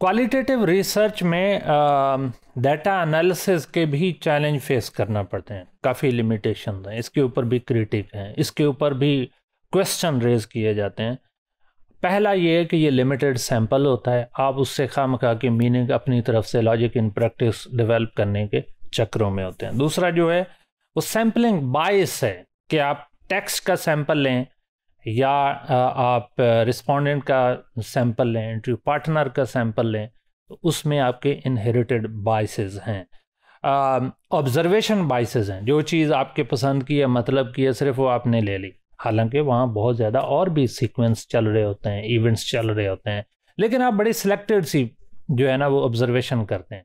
qualitative research में data um, analysis के भी चैलेंज फेस करना पड़ते हैं काफ़ी लिमिटेशन हैं इसके ऊपर भी क्रिटिक हैं इसके ऊपर भी क्वेश्चन रेज किए जाते हैं पहला ये है कि ये लिमिटेड सैंपल होता है आप उससे खाम खा के मीनिंग अपनी तरफ से लॉजिक इन प्रैक्टिस डेवलप करने के चक्रों में होते हैं दूसरा जो है वो सैम्पलिंग बाइस है कि आप टेक्स्ट का सैंपल लें या आप रिस्पोंडेंट का सैंपल लें इंटरव्यू पार्टनर का सैंपल लें तो उसमें आपके इनहेरिटेड बाइसेस हैं ऑब्जर्वेशन बाइसेस हैं जो चीज़ आपके पसंद की है मतलब की है सिर्फ वो आपने ले ली हालांकि वहाँ बहुत ज़्यादा और भी सीक्वेंस चल रहे होते हैं इवेंट्स चल रहे होते हैं लेकिन आप बड़ी सिलेक्टेड सी जो है ना वो ऑब्जर्वेशन करते हैं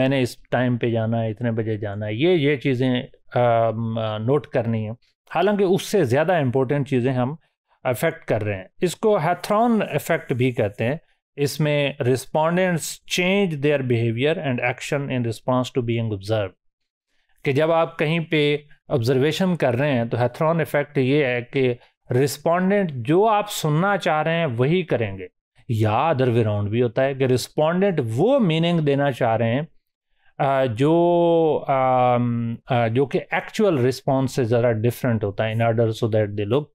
मैंने इस टाइम पे जाना है इतने बजे जाना है ये ये चीज़ें नोट करनी है हालांकि उससे ज़्यादा इम्पोर्टेंट चीज़ें हम अफेक्ट कर रहे हैं इसको हैथ्रॉन इफेक्ट भी कहते हैं इसमें respondents change their behaviour and action in response to being observe कि जब आप कहीं पे ऑब्जर्वेशन कर रहे हैं तो हैथ्रॉन इफेक्ट ये है कि रिस्पोंडेंट जो आप सुनना चाह रहे हैं वही करेंगे या अदर वे राउंड भी होता है कि रिस्पोंडेंट वो मीनिंग देना चाह रहे हैं जो जो कि एक्चुअल रिस्पॉन्स से ज़रा डिफरेंट होता है in order so that they look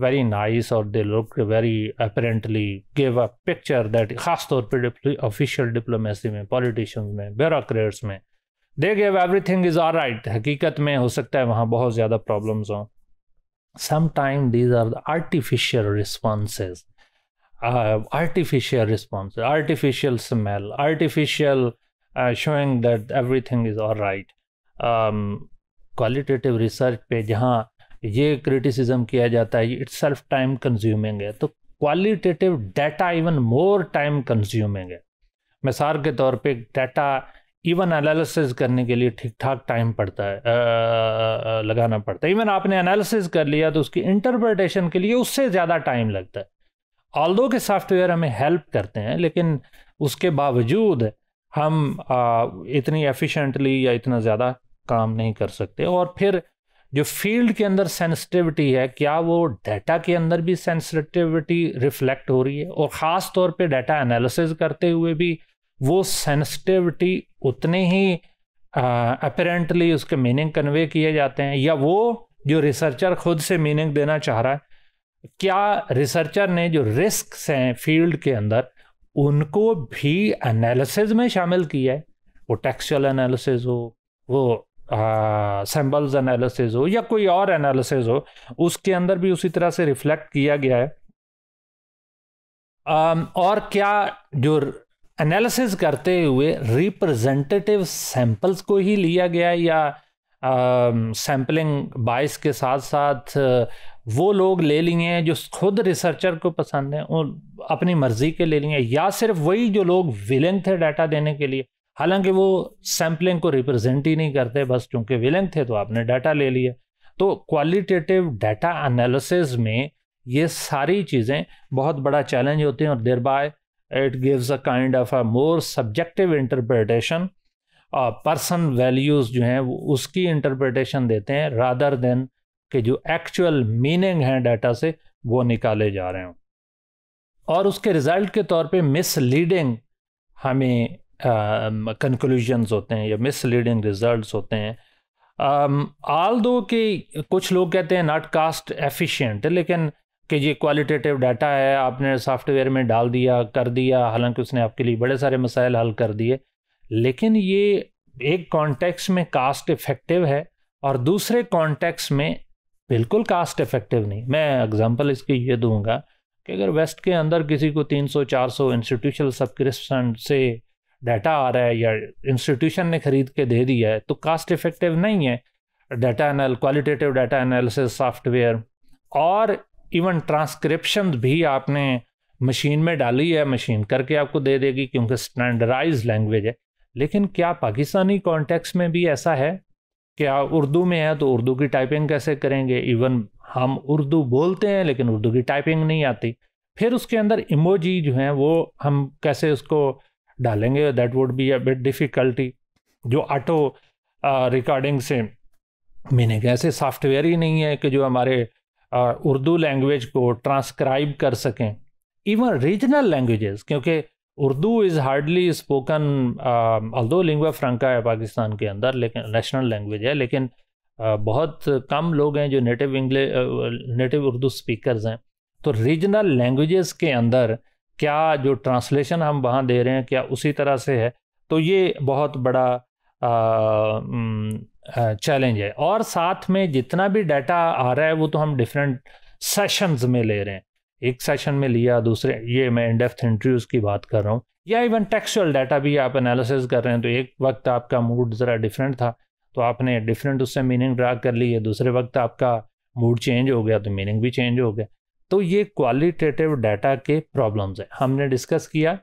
very nice और they look very apparently give a picture that खास तौर पे ऑफिशियल डिप्लोमेसी में पॉलिटिशियंस में ब्यूरोक्रेट्स में they give everything is are right हकीकत में हो सकता है वहाँ बहुत ज़्यादा प्रॉब्लम्स हों sometime these are the artificial responses artificial response artificial smell artificial showing that everything is are right qualitative research पे जहाँ ये क्रिटिसिज्म किया जाता है इट्स सेल्फ टाइम कंज्यूमिंग है तो qualitative data even more time consuming है मिसाल के तौर पे डाटा इवन एनालिसिस करने के लिए ठीक ठाक टाइम पड़ता है आ, लगाना पड़ता है इवन आपने एनालिसिस कर लिया तो उसकी इंटरप्रटेशन के लिए उससे ज़्यादा टाइम लगता है ऑल दो के सॉफ्टवेयर हमें हेल्प करते हैं लेकिन उसके बावजूद हम आ, इतनी एफिशिएंटली या इतना ज़्यादा काम नहीं कर सकते और फिर जो फील्ड के अंदर सेंसिटिविटी है क्या वो डाटा के अंदर भी सेंसिटिविटी रिफ्लेक्ट हो रही है और ख़ास तौर पे डाटा एनालिसिस करते हुए भी वो सेंसिटिविटी उतने ही अपेरेंटली उसके मीनिंग कन्वे किए जाते हैं या वो जो रिसर्चर खुद से मीनिंग देना चाह रहा है क्या रिसर्चर ने जो रिस्क हैं फील्ड के अंदर उनको भी एनालिसिस में शामिल किया है वो टेक्सचुअल एनालिसिस हो वो सैम्बल्स एनालिसिस हो या कोई और एनालिसिस हो उसके अंदर भी उसी तरह से रिफ्लेक्ट किया गया है और क्या जो एनालिसिस करते हुए रिप्रेजेंटेटिव सैंपल्स को ही लिया गया है या सैम्पलिंग बाइस के साथ साथ वो लोग ले लिए हैं जो खुद रिसर्चर को पसंद हैं उन अपनी मर्ज़ी के ले लिए हैं या सिर्फ वही जो लोग विलिंग थे डाटा देने के लिए हालांकि वो सैम्पलिंग को रिप्रेजेंट ही नहीं करते बस चूंकि विलिंग थे तो आपने डाटा ले लिया तो क्वालिटेटिव डाटा एनालिसिस में ये सारी चीज़ें बहुत बड़ा चैलेंज होती हैं और thereby it gives a kind of a more subjective interpretation और पर्सन वैल्यूज़ जो हैं वो उसकी इंटरप्रटेशन देते हैं रादर देन के जो एक्चुअल मीनिंग हैं डाटा से वो निकाले जा रहे हों और उसके रिज़ल्ट के तौर पे मिसलीडिंग हमें कंक्लूजन्स होते हैं या मिसलीडिंग रिजल्ट्स होते हैं आल दो कि कुछ लोग कहते हैं नॉट कास्ट एफिशिएंट लेकिन कि ये क्वालिटेटिव डाटा है आपने सॉफ्टवेयर में डाल दिया कर दिया हालांकि उसने आपके लिए बड़े सारे मसाइल हल कर दिए लेकिन ये एक कॉन्टेक्स्ट में कास्ट इफेक्टिव है और दूसरे कॉन्टेक्स्ट में बिल्कुल कास्ट इफेक्टिव नहीं मैं एग्जांपल इसकी ये दूंगा कि अगर वेस्ट के अंदर किसी को 300-400 इंस्टीट्यूशनल सबक्रिप्शन से डाटा आ रहा है या इंस्टीट्यूशन ने खरीद के दे दिया है तो कास्ट इफेक्टिव नहीं है डाटा एनाल क्वालिटेटिव डाटा एनालिसिस सॉफ्टवेयर और इवन ट्रांसक्रिप्शन भी आपने मशीन में डाली है मशीन करके आपको दे देगी क्योंकि स्टैंडर्डाइज लैंग्वेज है लेकिन क्या पाकिस्तानी कॉन्टेक्स्ट में भी ऐसा है कि आप उर्दू में है तो उर्दू की टाइपिंग कैसे करेंगे इवन हम उर्दू बोलते हैं लेकिन उर्दू की टाइपिंग नहीं आती फिर उसके अंदर इमोजी जो हैं वो हम कैसे उसको डालेंगे that would be a bit difficulty जो ऑटो रिकॉर्डिंग से मैंने कहा ऐसे सॉफ्टवेयर ही नहीं है कि जो हमारे उर्दू लैंग्वेज को ट्रांसक्राइब कर सकें इवन रीजनल लैंग्वेजेस क्योंकि Urdu is hardly spoken although lingua franca है पाकिस्तान के अंदर लेकिन नेशनल लैंग्वेज है लेकिन बहुत कम लोग हैं जो native English native Urdu speakers हैं तो रीजनल लैंग्वेजेस के अंदर क्या जो ट्रांसलेशन हम वहाँ दे रहे हैं क्या उसी तरह से है तो ये बहुत बड़ा चैलेंज है और साथ में जितना भी डाटा आ रहा है वो तो हम डिफरेंट सेशंस में ले रहे हैं एक सेशन में लिया दूसरे ये मैं इनडेप्थ इंटरव्यूज की बात कर रहा हूँ या इवन टेक्सुअल डाटा भी आप एनालिसिस कर रहे हैं तो एक वक्त आपका मूड ज़रा डिफरेंट था तो आपने डिफरेंट उससे मीनिंग ड्रा कर ली है दूसरे वक्त आपका मूड चेंज हो गया तो मीनिंग भी चेंज हो गया तो ये क्वालिटेटिव डाटा के प्रॉब्लम्स हैं हमने डिस्कस किया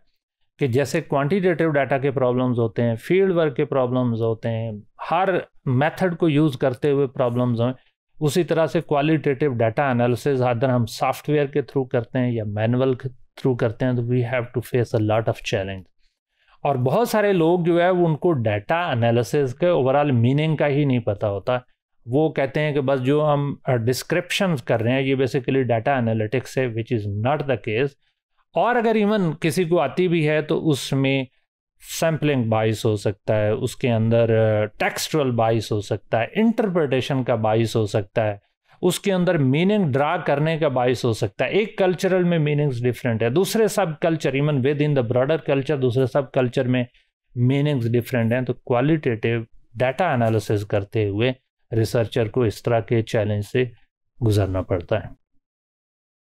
कि जैसे क्वांटिटेटिव डाटा के प्रॉब्लम्स होते हैं फील्ड वर्क के प्रॉब्लम्स होते हैं हर मेथड को यूज़ करते हुए प्रॉब्लम्स हैं उसी तरह से क्वालिटेटिव डाटा एनालिसिस आदर हम सॉफ्टवेयर के थ्रू करते हैं या मैनुअल के थ्रू करते हैं तो we have to face a lot of challenge और बहुत सारे लोग जो है उनको डाटा एनालिसिस के ओवरऑल मीनिंग का ही नहीं पता होता वो कहते हैं कि बस जो हम डिस्क्रिप्शन कर रहे हैं ये बेसिकली डाटा एनालिटिक्स है which is not the case और अगर इवन किसी को आती भी है तो उसमें सैम्पलिंग बाइस हो सकता है उसके अंदर टेक्सचुअल बाइस हो सकता है इंटरप्रटेशन का बाइस हो सकता है उसके अंदर मीनिंग ड्रा करने का बाइस हो सकता है एक कल्चरल में मीनिंग्स डिफरेंट है दूसरे subculture even within the broader culture दूसरे सब कल्चर में मीनिंग्स डिफरेंट हैं तो क्वालिटेटिव डाटा एनालिसिस करते हुए रिसर्चर को इस तरह के चैलेंज से गुजरना पड़ता है